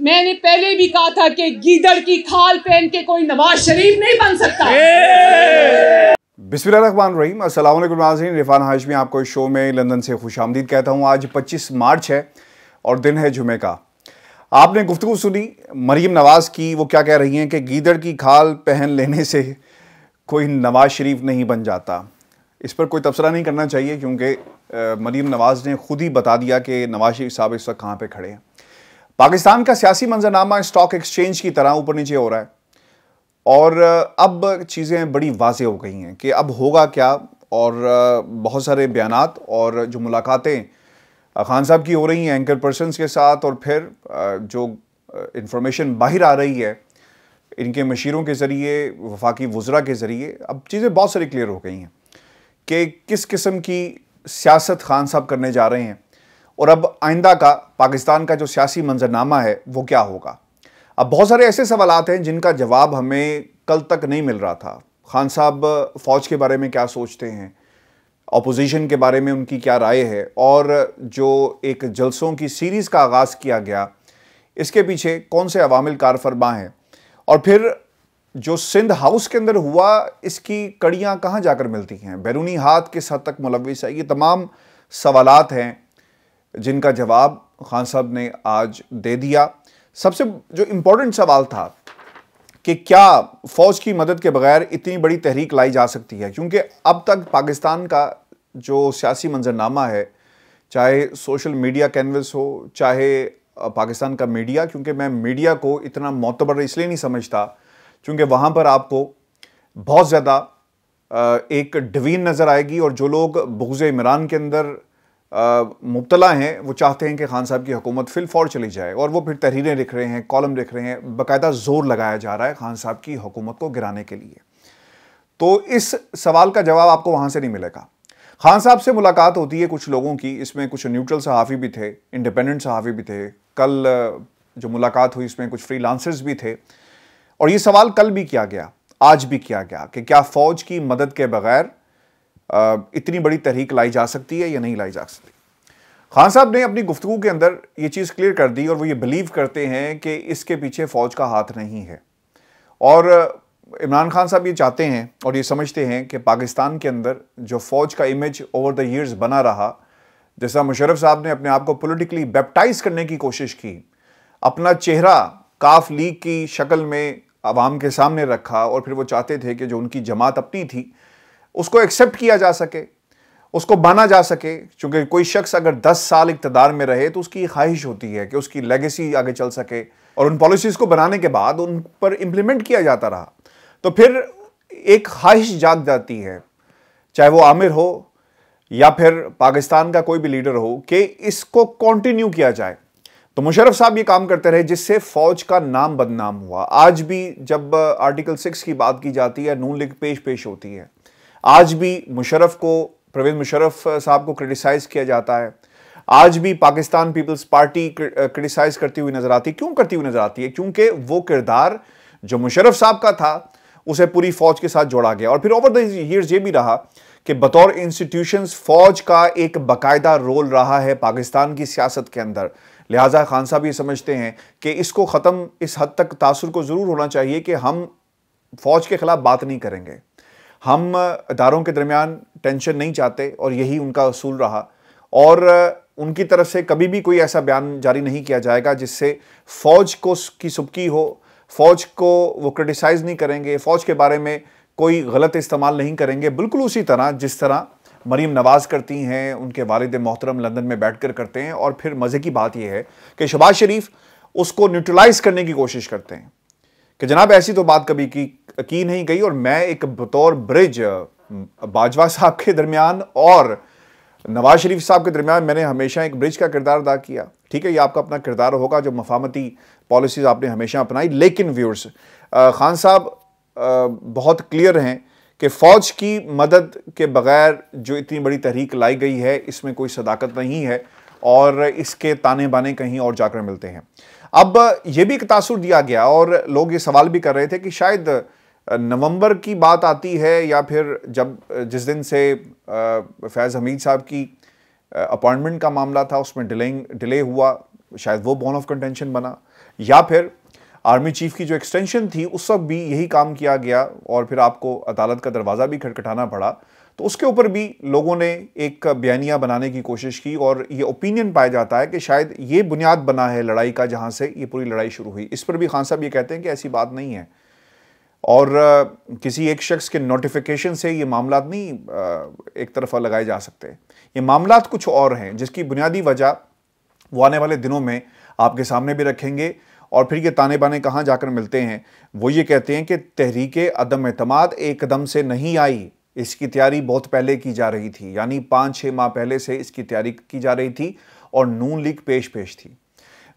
मैंने पहले भी कहा था कि गीदड़ की खाल पहन के कोई नवाज शरीफ नहीं बन सकता बिस्मिल्लाहमान अस्सलाम नाजरीन रिफान हाशमी आपको इस शो में लंदन से खुश आमदीद कहता हूँ आज 25 मार्च है और दिन है जुमे का आपने गुफ्तु सुनी मरीम नवाज़ की वो क्या कह रही हैं कि गीदड़ की खाल पहन लेने से कोई नवाज शरीफ नहीं बन जाता इस पर कोई तबसरा नहीं करना चाहिए क्योंकि मरीम नवाज़ ने ख़ुद ही बता दिया कि नवाज शरीफ साहब इस वक्त कहाँ पर खड़े हैं पाकिस्तान का सियासी मंजरनामा स्टॉक एक्सचेंज की तरह ऊपर नीचे हो रहा है और अब चीज़ें बड़ी वाज हो गई हैं कि अब होगा क्या और बहुत सारे बयान और जो मुलाकातें खान साहब की हो रही हैं एंकर पर्सनस के साथ और फिर जो इंफॉर्मेशन बाहर आ रही है इनके मशीरों के ज़रिए वफाकी वज्रा के ज़रिए अब चीज़ें बहुत सारी क्लियर हो गई हैं कि किस किस्म की सियासत खान साहब करने जा रहे हैं और अब आइंदा का पाकिस्तान का जो सियासी मंजरनामा है वो क्या होगा अब बहुत सारे ऐसे सवाल हैं जिनका जवाब हमें कल तक नहीं मिल रहा था खान साहब फ़ौज के बारे में क्या सोचते हैं अपोजिशन के बारे में उनकी क्या राय है और जो एक जलसों की सीरीज़ का आगाज़ किया गया इसके पीछे कौन से अवामिल कार फरमा हैं और फिर जो सिंध हाउस के अंदर हुआ इसकी कड़ियाँ कहाँ जाकर मिलती हैं बैरूनी हाथ किस हद तक मुलविस है ये तमाम सवालत हैं जिनका जवाब खान साहब ने आज दे दिया सबसे जो इम्पोर्टेंट सवाल था कि क्या फ़ौज की मदद के बगैर इतनी बड़ी तहरीक लाई जा सकती है क्योंकि अब तक पाकिस्तान का जो सियासी मंजरनामा है चाहे सोशल मीडिया कैनवस हो चाहे पाकिस्तान का मीडिया क्योंकि मैं मीडिया को इतना मोतबर इसलिए नहीं समझता क्योंकि वहाँ पर आपको बहुत ज़्यादा एक डवीन नज़र आएगी और जो लोग बगज़ इमरान के अंदर मुबतला हैं वो चाहते हैं कि खान साहब की हुकूमत फिल फौर चली जाए और वो फिर तहरीरें लिख रहे हैं कॉलम लिख रहे हैं बाकायदा जोर लगाया जा रहा है खान साहब की हुकूमत को गिराने के लिए तो इस सवाल का जवाब आपको वहाँ से नहीं मिलेगा खान साहब से मुलाकात होती है कुछ लोगों की इसमें कुछ न्यूट्रल सहाफ़ी भी थे इंडिपेंडेंट सहाफ़ी भी थे कल जो मुलाकात हुई इसमें कुछ फ्री भी थे और ये सवाल कल भी किया गया आज भी किया गया कि क्या फ़ौज की मदद के बगैर इतनी बड़ी तहरीक लाई जा सकती है या नहीं लाई जा सकती खान साहब ने अपनी गुफ्तु के अंदर ये चीज़ क्लियर कर दी और वो ये बिलीव करते हैं कि इसके पीछे फ़ौज का हाथ नहीं है और इमरान खान साहब ये चाहते हैं और ये समझते हैं कि पाकिस्तान के अंदर जो फ़ौज का इमेज ओवर द ईयर्स बना रहा जैसा मुशरफ साहब ने अपने आप को पोलिटिकली बेप्टाइज करने की कोशिश की अपना चेहरा काफ लीग की शक्ल में आवाम के सामने रखा और फिर वो चाहते थे कि जो उनकी जमात अपनी थी उसको एक्सेप्ट किया जा सके उसको माना जा सके क्योंकि कोई शख्स अगर 10 साल इकतदार में रहे तो उसकी ख्वाहिश होती है कि उसकी लेगेसी आगे चल सके और उन पॉलिसीज़ को बनाने के बाद उन पर इम्प्लीमेंट किया जाता रहा तो फिर एक ख्वाहिश जाग जाती है चाहे वो आमिर हो या फिर पाकिस्तान का कोई भी लीडर हो कि इसको कंटिन्यू किया जाए तो मुशरफ साहब ये काम करते रहे जिससे फौज का नाम बदनाम हुआ आज भी जब आर्टिकल सिक्स की बात की जाती है नून लीग पेश पेश होती है आज भी मुशरफ को प्रवीण मुशरफ साहब को क्रिटिसाइज़ किया जाता है आज भी पाकिस्तान पीपल्स पार्टी क्रिटिसाइज़ करती हुई नज़र आती है क्यों करती हुई नज़र आती है क्योंकि वो किरदार जो मुशरफ साहब का था उसे पूरी फौज के साथ जोड़ा गया और फिर ओवर दर्स ये भी रहा कि बतौर इंस्टीट्यूशन फौज का एक बाकायदा रोल रहा है पाकिस्तान की सियासत के अंदर लिहाजा खान साहब ये समझते हैं कि इसको ख़त्म इस हद तक तासर को ज़रूर होना चाहिए कि हम फौज के ख़िलाफ़ बात नहीं करेंगे हम इदारों के दरमियान टेंशन नहीं चाहते और यही उनका असूल रहा और उनकी तरफ से कभी भी कोई ऐसा बयान जारी नहीं किया जाएगा जिससे फ़ौज को की सुबकी हो फ़ौज को वो क्रिटिसाइज़ नहीं करेंगे फ़ौज के बारे में कोई गलत इस्तेमाल नहीं करेंगे बिल्कुल उसी तरह जिस तरह मरीम नवाज़ करती हैं उनके वालद मोहतरम लंदन में बैठ कर करते हैं और फिर मज़े की बात यह है कि शबाज शरीफ उसको न्यूट्रलाइज़ करने की कोशिश करते हैं कि जनाब ऐसी तो बात कभी की की नहीं गई और मैं एक बतौर ब्रिज बाजवा साहब के दरमियान और नवाज शरीफ साहब के दरमियान मैंने हमेशा एक ब्रिज का किरदार अदा किया ठीक है ये आपका अपना किरदार होगा जो मफामती पॉलिसीज़ आपने हमेशा अपनाई लेकिन व्यूअर्स खान साहब बहुत क्लियर हैं कि फ़ौज की मदद के बगैर जो इतनी बड़ी तहरीक लाई गई है इसमें कोई सदाकत नहीं है और इसके ताने बाने कहीं और जाकर मिलते हैं अब यह भी एक तासुर दिया गया और लोग ये सवाल भी कर रहे थे कि शायद नवंबर की बात आती है या फिर जब जिस दिन से फैज़ हमीद साहब की अपॉइंटमेंट का मामला था उसमें डिलेइंग डिले हुआ शायद वो बॉन ऑफ कंटेंशन बना या फिर आर्मी चीफ की जो एक्सटेंशन थी उस वक्त भी यही काम किया गया और फिर आपको अदालत का दरवाज़ा भी खटखटाना पड़ा तो उसके ऊपर भी लोगों ने एक बयानिया बनाने की कोशिश की और ये ओपिनियन पाया जाता है कि शायद ये बुनियाद बना है लड़ाई का जहाँ से ये पूरी लड़ाई शुरू हुई इस पर भी खान साहब ये कहते हैं कि ऐसी बात नहीं है और किसी एक शख्स के नोटिफिकेशन से ये मामला नहीं एक तरफा लगाए जा सकते ये मामला कुछ और हैं जिसकी बुनियादी वजह वो आने वाले दिनों में आपके सामने भी रखेंगे और फिर ये ताने बाने कहाँ जाकर मिलते हैं वो ये कहते हैं कि तहरीक अदम अतमाद एकदम से नहीं आई इसकी तैयारी बहुत पहले की जा रही थी यानी पाँच छः माह पहले से इसकी तैयारी की जा रही थी और नून लीग पेश पेश थी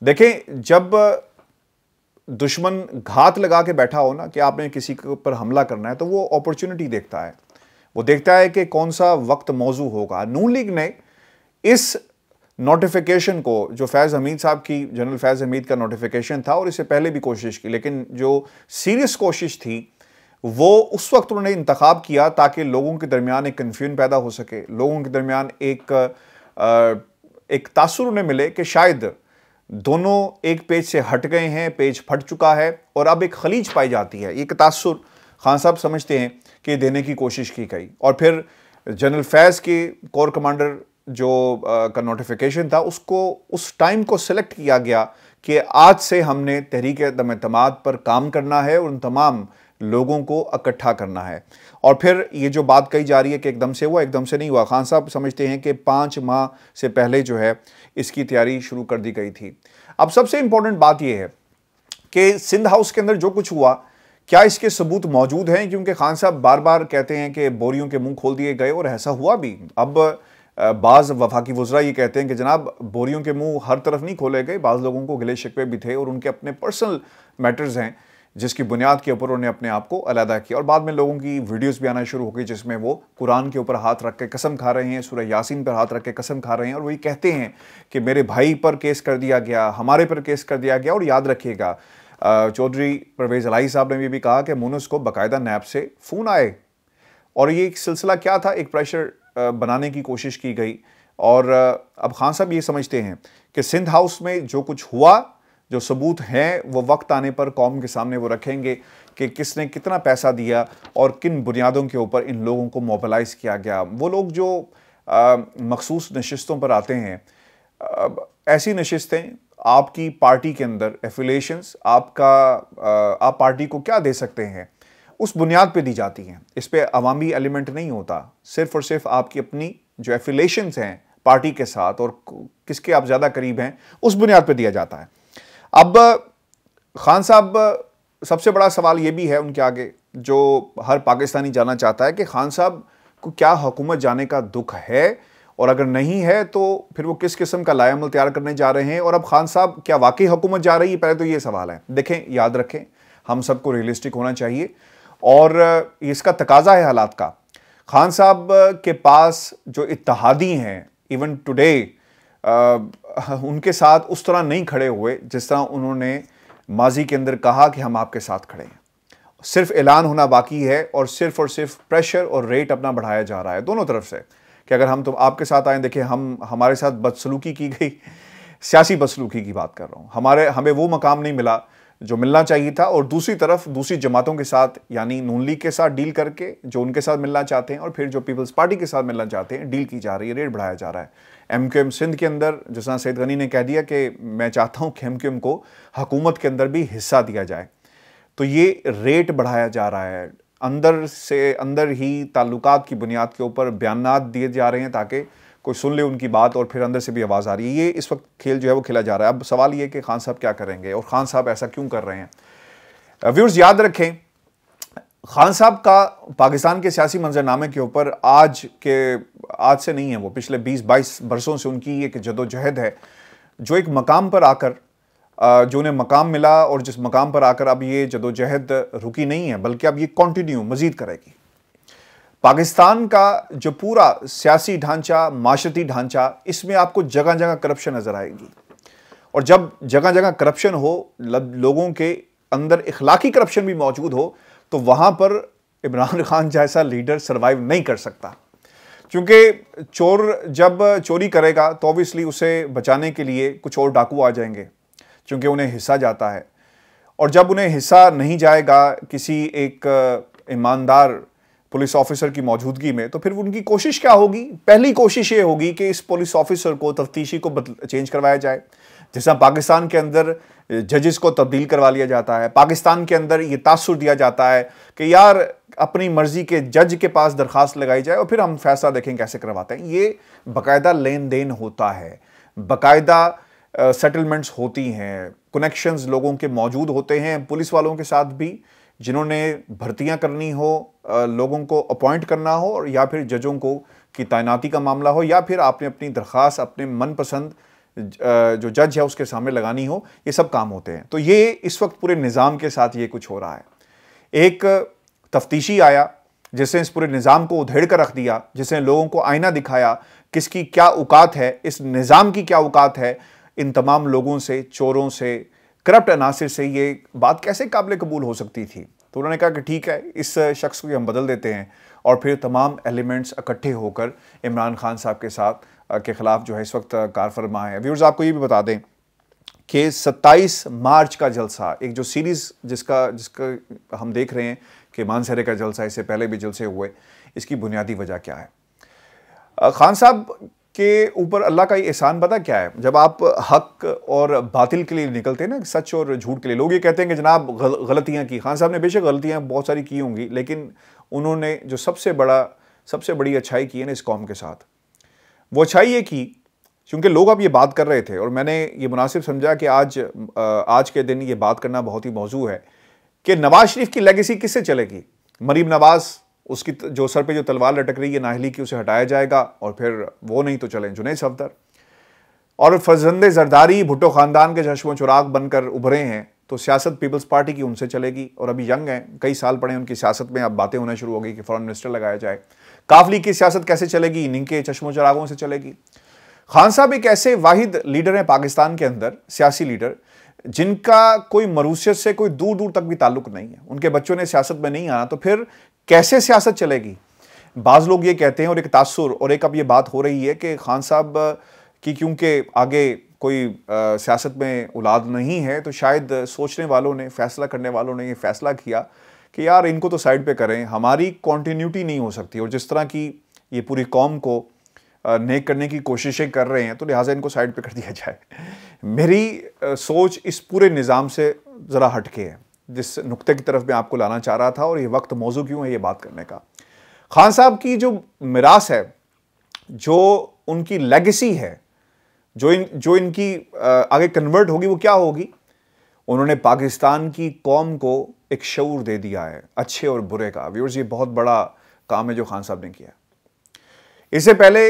देखें जब दुश्मन घात लगा के बैठा हो ना कि आपने किसी के ऊपर हमला करना है तो वो अपॉर्चुनिटी देखता है वो देखता है कि कौन सा वक्त मौजू होगा नून लीग ने इस नोटिफिकेशन को जो फैज़ हमीद साहब की जनरल फैज़ हमीद का नोटिफिकेशन था और इससे पहले भी कोशिश की लेकिन जो सीरियस कोशिश थी वो उस वक्त उन्होंने इंतखब किया ताकि लोगों के दरमियान एक कन्फ्यूजन पैदा हो सके लोगों के दरमियान एक एक तासर उन्हें मिले कि शायद दोनों एक पेज से हट गए हैं पेज फट चुका है और अब एक खलीज पाई जाती है एक तासर खान साहब समझते हैं कि देने की कोशिश की गई और फिर जनरल फैज़ के कोर कमांडर जो आ, का नोटिफिकेशन था उसको उस टाइम को सिलेक्ट किया गया कि आज से हमने तहरीक दम पर काम करना है और उन तमाम लोगों को इकट्ठा करना है और फिर ये जो बात कही जा रही है कि एकदम से हुआ एकदम से नहीं हुआ खान साहब समझते हैं कि पाँच माह से पहले जो है इसकी तैयारी शुरू कर दी गई थी अब सबसे इम्पोर्टेंट बात यह है कि सिंध हाउस के अंदर जो कुछ हुआ क्या इसके सबूत मौजूद हैं क्योंकि खान साहब बार बार कहते हैं कि बोरियों के मुंह खोल दिए गए और ऐसा हुआ भी अब बाज़ वफाकी वज्रा ये कहते हैं कि जनाब बोरियों के मुंह हर तरफ नहीं खोले गए बाज़ लोगों को गले शिकवे भी थे और उनके अपने पर्सनल मैटर्स हैं जिसकी बुनियाद के ऊपर उन्होंने अपने आप को अलहदा किया और बाद में लोगों की वीडियोस भी आना शुरू हो गई जिसमें वो कुरान के ऊपर हाथ रख के कसम खा रहे हैं सूर्य यासीन पर हाथ रख के कसम खा रहे हैं और वही कहते हैं कि मेरे भाई पर केस कर दिया गया हमारे पर केस कर दिया गया और याद रखिएगा चौधरी परवेज़ अलाई साहब ने भी, भी कहा कि मोनस को बाकायदा नैब से फ़ोन आए और ये एक सिलसिला क्या था एक प्रेशर बनाने की कोशिश की गई और अब खान साहब ये समझते हैं कि सिंध हाउस में जो कुछ हुआ जो सबूत हैं वो वक्त आने पर कौम के सामने वो रखेंगे कि किसने कितना पैसा दिया और किन बुनियादों के ऊपर इन लोगों को मोबलाइज़ किया गया वो लोग जो मखसूस नशस्तों पर आते हैं ऐसी नशस्तें आपकी पार्टी के अंदर एफिलेशंस आपका आप पार्टी को क्या दे सकते हैं उस बुनियाद पे दी जाती हैं इस पर अवामी एलिमेंट नहीं होता सिर्फ और सिर्फ आपकी अपनी जो एफिलेशंस हैं पार्टी के साथ और किसके आप ज़्यादा करीब हैं उस बुनियाद पर दिया जाता है अब खान साहब सबसे बड़ा सवाल ये भी है उनके आगे जो हर पाकिस्तानी जाना चाहता है कि खान साहब को क्या हुकूमत जाने का दुख है और अगर नहीं है तो फिर वो किस किस्म का लायामल तैयार करने जा रहे हैं और अब खान साहब क्या वाकई हुकूमत जा रही है पहले तो ये सवाल है देखें याद रखें हम सबको रियलिस्टिक होना चाहिए और इसका तकाजा है हालात का खान साहब के पास जो इतिहादी हैं इवन टुडे उनके साथ उस तरह नहीं खड़े हुए जिस तरह उन्होंने माजी के अंदर कहा कि हम आपके साथ खड़े हैं सिर्फ ऐलान होना बाकी है और सिर्फ और सिर्फ प्रेशर और रेट अपना बढ़ाया जा रहा है दोनों तरफ से कि अगर हम तो आपके साथ आए देखिए हम हमारे साथ बदसलूकी की गई सियासी बदसलूकी की बात कर रहा हूँ हमारे हमें वो मकाम नहीं मिला जो मिलना चाहिए था और दूसरी तरफ दूसरी जमातों के साथ यानी नून लीग के साथ डील करके जो उनके साथ मिलना चाहते हैं और फिर जो पीपल्स पार्टी के साथ मिलना चाहते हैं डील की जा रही है रेट बढ़ाया जा रहा है एम क्यू एम सिंध के अंदर जिस तरह सैद गनी ने कह दिया कि मैं चाहता हूँ कि एम क्यू एम को हकूमत के अंदर भी हिस्सा दिया जाए तो ये रेट बढ़ाया जा रहा है अंदर से अंदर ही ताल्लुक की बुनियाद के ऊपर बयान दिए जा रहे हैं ताकि कोई सुन ले उनकी बात और फिर अंदर से भी आवाज़ आ रही है ये इस वक्त खेल जो है वो खेला जा रहा है अब सवाल ये कि खान साहब क्या करेंगे और खान साहब ऐसा क्यों कर रहे हैं व्यूर्स याद रखें खान साहब का पाकिस्तान के सियासी मंजरनामे के ऊपर आज के आज से नहीं है वो पिछले 20-22 बरसों से उनकी एक जदोजहद है जो एक मकाम पर आकर जो उन्हें मकाम मिला और जिस मकाम पर आकर अब ये जदोजहद रुकी नहीं है बल्कि अब ये कंटिन्यू मज़ीद करेगी पाकिस्तान का जो पूरा सियासी ढांचा माशरती ढांचा इसमें आपको जगह जगह करप्शन नज़र आएगी और जब जगह जगह करप्शन हो लोगों के अंदर इखलाकी करप्शन भी मौजूद हो तो वहाँ पर इमरान खान जैसा लीडर सर्वाइव नहीं कर सकता क्योंकि चोर जब चोरी करेगा तो ऑब्वियसली उसे बचाने के लिए कुछ और डाकू आ जाएंगे क्योंकि उन्हें हिस्सा जाता है और जब उन्हें हिस्सा नहीं जाएगा किसी एक ईमानदार पुलिस ऑफिसर की मौजूदगी में तो फिर उनकी कोशिश क्या होगी पहली कोशिश ये होगी कि इस पुलिस ऑफिसर को तफ्तीशी को चेंज करवाया जाए जैसा पाकिस्तान के अंदर जजेस को तब्दील करवा लिया जाता है पाकिस्तान के अंदर ये तासुर दिया जाता है कि यार अपनी मर्जी के जज के पास दरख्वास्त लगाई जाए और फिर हम फैसला देखें कैसे करवाते हैं ये बाकायदा लेन देन होता है बाकायदा सेटलमेंट्स होती हैं कनेक्शंस लोगों के मौजूद होते हैं पुलिस वालों के साथ भी जिन्होंने भर्तियां करनी हो लोगों को अपॉइंट करना हो और या फिर जजों को की तैनाती का मामला हो या फिर आपने अपनी दरख्वास्त अपने मनपसंद जो जज है उसके सामने लगानी हो ये सब काम होते हैं तो ये इस वक्त पूरे निज़ाम के साथ ये कुछ हो रहा है एक तफ्तीशी आया जिसने इस पूरे निज़ाम को उधेड़ कर रख दिया जिसने लोगों को आईना दिखाया किसकी क्या औकात है इस निज़ाम की क्या औकात है इन तमाम लोगों से चोरों से करप्ट अनासर से ये बात कैसे काबिल कबूल हो सकती थी तो उन्होंने कहा कि ठीक है इस शख्स को हम बदल देते हैं और फिर तमाम एलिमेंट्स इकट्ठे होकर इमरान खान साहब के साथ के ख़िलाफ़ जो है इस वक्त कारफरमा है व्यूर्स आपको ये भी बता दें कि 27 मार्च का जलसा एक जो सीरीज़ जिसका जिसका हम देख रहे हैं कि मानसरे का जलसा इससे पहले भी जलसे हुए इसकी बुनियादी वजह क्या है खान साहब के ऊपर अल्लाह का ये एहसान पता क्या है जब आप हक और बातिल के लिए निकलते हैं ना सच और झूठ के लिए लोग ये कहते हैं कि जनाब गल, गलतियाँ की खान साहब ने बेशक गलतियाँ बहुत सारी की होंगी लेकिन उन्होंने जो सबसे बड़ा सबसे बड़ी अच्छाई की है ना इस कॉम के साथ वो अच्छाई ये की क्योंकि लोग अब ये बात कर रहे थे और मैंने ये मुनासिब समझा कि आज आज के दिन ये बात करना बहुत ही मौजू है कि नवाज़ शरीफ की लेगेसी किससे चलेगी मरीम नवाज़ उसकी जो सर पे जो तलवार लटक रही है नाहली की उसे हटाया जाएगा और फिर वो नहीं तो चलें जुनेद सफदर और फजंदे जरदारी भुट्टो ख़ानदान के चश्मो चुराग बनकर उभरे हैं तो सियासत पीपल्स पार्टी की उनसे चलेगी और अभी यंग हैं कई साल पड़े उनकी सियासत में अब बातें होना शुरू हो गई कि फॉरन मिनिस्टर लगाया जाए काफली की सियासत कैसे चलेगी इन्हीं के चश्मो चरागों से चलेगी खान साहब एक ऐसे वाहिद लीडर हैं पाकिस्तान के अंदर सियासी लीडर जिनका कोई मरूसियत से कोई दूर दूर तक भी ताल्लुक नहीं है उनके बच्चों ने सियासत में नहीं आना तो फिर कैसे सियासत चलेगी बाज़ लोग ये कहते हैं और एक तासुर और एक अब ये बात हो रही है कि खान साहब की क्योंकि आगे कोई सियासत में औलाद नहीं है तो शायद सोचने वालों ने फैसला करने वालों ने ये फैसला किया कि यार इनको तो साइड पे करें हमारी कॉन्टीन्यूटी नहीं हो सकती और जिस तरह की ये पूरी कौम को नेक करने की कोशिशें कर रहे हैं तो लिहाजा इनको साइड पे कर दिया जाए मेरी सोच इस पूरे निज़ाम से ज़रा हटके है जिस नुक्ते की तरफ मैं आपको लाना चाह रहा था और ये वक्त मौजू क्यों है ये बात करने का खान साहब की जो मिरास है जो उनकी लेगेसी है जो इन जो इनकी आगे कन्वर्ट होगी वो क्या होगी उन्होंने पाकिस्तान की कौम को एक शूर दे दिया है अच्छे और बुरे का व्यूर्स ये बहुत बड़ा काम है जो खान साहब ने किया इससे पहले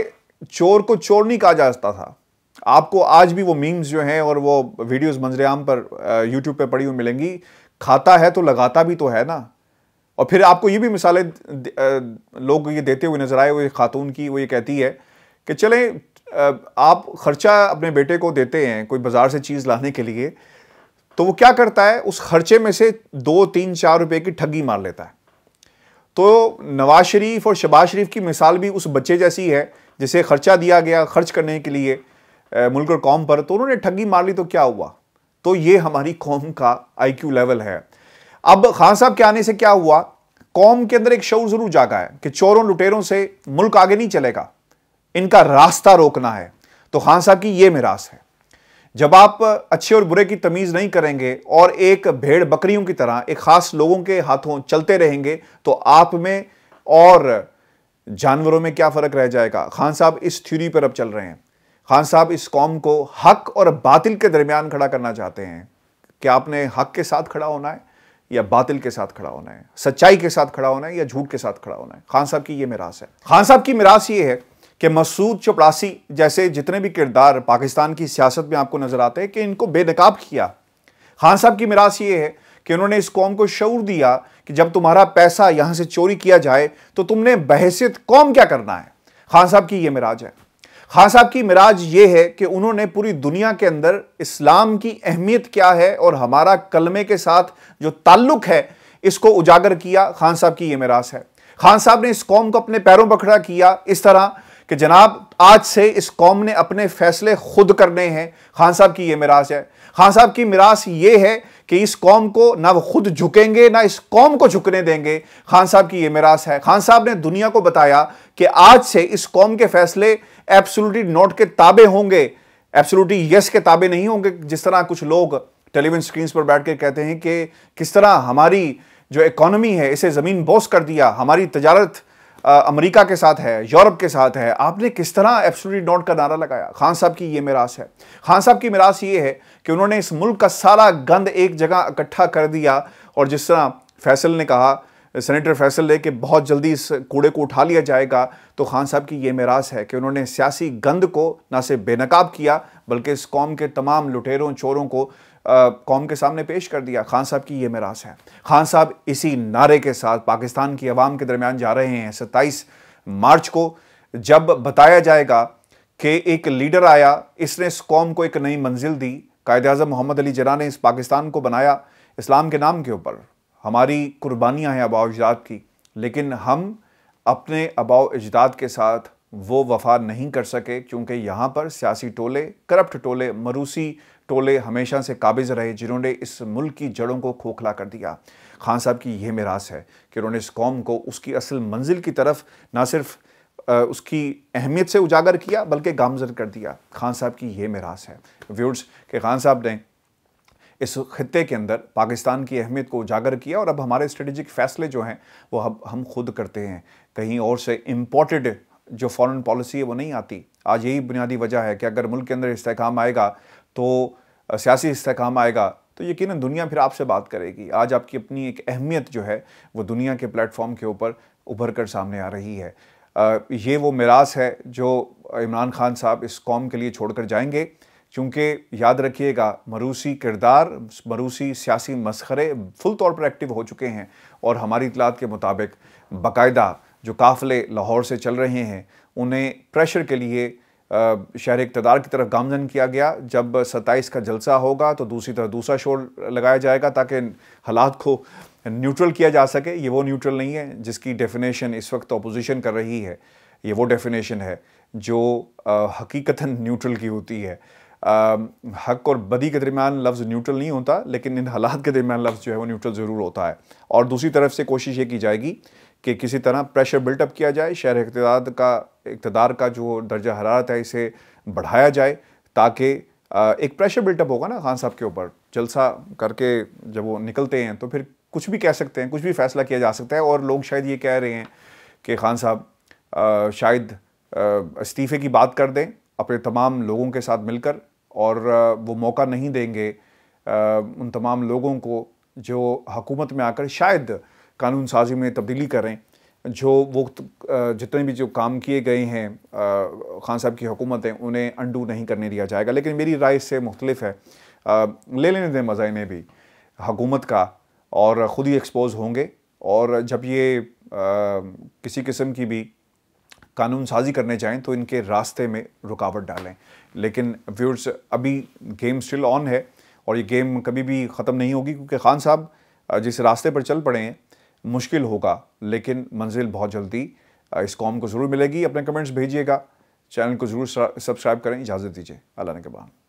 चोर को चोर नहीं कहा जाता था आपको आज भी वो मीम्स जो हैं और वो वीडियोस मंजरेआम पर यूट्यूब पे पड़ी हुई मिलेंगी खाता है तो लगाता भी तो है ना और फिर आपको ये भी मिसालें लोग ये देते हुए नजर आए हुए खातून की वो ये कहती है कि चलें आप ख़र्चा अपने बेटे को देते हैं कोई बाज़ार से चीज़ लाने के लिए तो वो क्या करता है उस खर्चे में से दो तीन चार रुपए की ठगी मार लेता है तो नवाज शरीफ और शबाज शरीफ की मिसाल भी उस बच्चे जैसी है जिसे खर्चा दिया गया खर्च करने के लिए मुल्क और कौम पर तो उन्होंने ठगी मार ली तो क्या हुआ तो ये हमारी कौम का आईक्यू लेवल है अब खान साहब के आने से क्या हुआ कौम के अंदर एक शौर जरूर जागा है कि चोरों लुटेरों से मुल्क आगे नहीं चलेगा इनका रास्ता रोकना है तो खान साहब की यह मिरास है जब आप अच्छे और बुरे की तमीज़ नहीं करेंगे और एक भेड़ बकरियों की तरह एक ख़ास लोगों के हाथों चलते रहेंगे तो आप में और जानवरों में क्या फ़र्क रह जाएगा खान साहब इस थ्यूरी पर अब चल रहे हैं खान साहब इस कौम को हक और बातिल के दरमियान खड़ा करना चाहते हैं क्या आपने हक के साथ खड़ा होना है या बातिल के साथ खड़ा होना है सच्चाई के साथ खड़ा होना है या झूठ के साथ खड़ा होना है खान साहब की ये मिरास है खान साहब की मिरास ये है कि मसूद चपरासी जैसे जितने भी किरदार पाकिस्तान की सियासत में आपको नजर आते हैं कि इनको बेनकाब किया खान साहब की मिरास ये है कि उन्होंने इस कौम को शौर दिया कि जब तुम्हारा पैसा यहां से चोरी किया जाए तो तुमने बहसित कौम क्या करना है खान साहब की यह मिराज है खान साहब की मिराज ये है कि उन्होंने पूरी दुनिया के अंदर इस्लाम की अहमियत क्या है और हमारा कलमे के साथ जो ताल्लुक है इसको उजागर किया खान साहब की ये मिराज है खान साहब ने इस कौम को अपने पैरों पर खड़ा किया इस तरह कि जनाब आज से इस कौम ने अपने फैसले खुद करने हैं खान साहब की ये मिराज है खान साहब की मिराज ये है कि इस कौम को ना वो खुद झुकेंगे ना इस कौम को झुकने देंगे खान साहब की ये मिराज है खान साहब ने दुनिया को बताया कि आज से इस कौम के फैसले एब्सोल्युटली नोट के ताबे होंगे एब्सोल्युटली यस के ताबे नहीं होंगे जिस तरह कुछ लोग टेलीविजन स्क्रीन पर बैठ के कहते हैं कि किस तरह हमारी जो इकोनॉमी है इसे ज़मीन बोस कर दिया हमारी तजारत अमेरिका के साथ है यूरोप के साथ है आपने किस तरह एब्सोल्यूट नॉट का नारा लगाया खान साहब की ये मिरास है खान साहब की मिरास ये है कि उन्होंने इस मुल्क का सारा गंद एक जगह इकट्ठा कर दिया और जिस तरह फैसल ने कहा सेनेटर फैसल ने कि बहुत जल्दी इस कूड़े को उठा लिया जाएगा तो खान साहब की ये मिरास है कि उन्होंने सियासी गंद को ना सिर्फ बेनकाब किया बल्कि इस कौम के तमाम लुटेरों चोरों को कौम के सामने पेश कर दिया खान साहब की ये मिरास है खान साहब इसी नारे के साथ पाकिस्तान की आवाम के दरमियान जा रहे हैं सत्ताईस मार्च को जब बताया जाएगा कि एक लीडर आया इसने इस कौम को एक नई मंजिल दी कायद अजम मोहम्मद अली जना ने इस पाकिस्तान को बनाया इस्लाम के नाम के ऊपर हमारी कुर्बानियाँ हैं आबा अजदाद की लेकिन हम अपने आबा अजदाद के साथ वो वफा नहीं कर सके क्योंकि यहाँ पर सियासी टोले करप्ट टोले मरूसी टोले हमेशा से काबिज रहे जिन्होंने इस मुल्क की जड़ों को खोखला कर दिया खान साहब की यह मिरास है कि उन्होंने इस कौम को उसकी असल मंजिल की तरफ ना सिर्फ उसकी अहमियत से उजागर किया बल्कि गामजन कर दिया खान साहब की यह मिरास है व्यूर्स के खान साहब ने इस खत्े के अंदर पाकिस्तान की अहमियत को उजागर किया और अब हमारे स्ट्रेटजिक फैसले जो हैं वो अब हम खुद करते हैं कहीं और से इम्पोर्टेड जो फॉरेन पॉलिसी है वो नहीं आती आज यही बुनियादी वजह है कि अगर मुल्क के अंदर इसकाम आएगा तो सियासी इसकाम आएगा तो यकीन दुनिया फिर आपसे बात करेगी आज आपकी अपनी एक अहमियत जो है वो दुनिया के प्लेटफॉर्म के ऊपर उभर कर सामने आ रही है आ, ये वो मिरास है जो इमरान खान साहब इस कौम के लिए छोड़कर जाएंगे क्योंकि याद रखिएगा मरूसी किरदार मरूसी सियासी मसखरे फुल तौर पर एक्टिव हो चुके हैं और हमारी इतलात के मुताबिक बाकायदा जो काफ़ले लाहौर से चल रहे हैं उन्हें प्रेशर के लिए शहर इकतदार की तरफ गामजन किया गया जब सत्ताईस का जलसा होगा तो दूसरी तरफ दूसरा शोर लगाया जाएगा ताकि हालात को न्यूट्रल किया जा सके ये वो न्यूट्रल नहीं है जिसकी डेफिनेशन इस वक्त अपोजिशन कर रही है ये वो डेफिनेशन है जो हकीकता न्यूट्रल की होती है आ, हक और बदी के दरमियान लफ्ज़ न्यूट्रल नहीं होता लेकिन इन हालात के दरमियान लफ्ज़ जो है वो न्यूट्रल ज़रूर होता है और दूसरी तरफ से कोशिश ये की जाएगी कि किसी तरह प्रेशर बिल्टअप किया जाए शहर इकतदार का इकतदार का जो दर्जा हरारत है इसे बढ़ाया जाए ताकि एक प्रेशर बिल्टअप होगा ना खान साहब के ऊपर जलसा करके जब वो निकलते हैं तो फिर कुछ भी कह सकते हैं कुछ भी फैसला किया जा सकता है और लोग शायद ये कह रहे हैं कि खान साहब शायद इस्तीफ़े की बात कर दें अपने तमाम लोगों के साथ मिलकर और वो मौका नहीं देंगे उन तमाम लोगों को जो हकूमत में आकर शायद कानून साजी में तब्दीली करें जो वो जितने भी जो काम किए गए हैं खान साहब की हुकूमत है उन्हें अंडू नहीं करने दिया जाएगा लेकिन मेरी राय से मुख्तलिफ है ले लेने दें मज़ा इन्हें भी हुकूमत का और ख़ुद ही एक्सपोज होंगे और जब ये आ, किसी किस्म की भी कानून साजी करने जाएं तो इनके रास्ते में रुकावट डालें लेकिन व्यूर्स अभी गेम स्टिल ऑन है और ये गेम कभी भी ख़त्म नहीं होगी क्योंकि खान साहब जिस रास्ते पर चल पड़े हैं मुश्किल होगा लेकिन मंजिल बहुत जल्दी इस कॉम को ज़रूर मिलेगी अपने कमेंट्स भेजिएगा चैनल को ज़रूर सब्सक्राइब करें इजाज़त दीजिए अल्लाह के बाद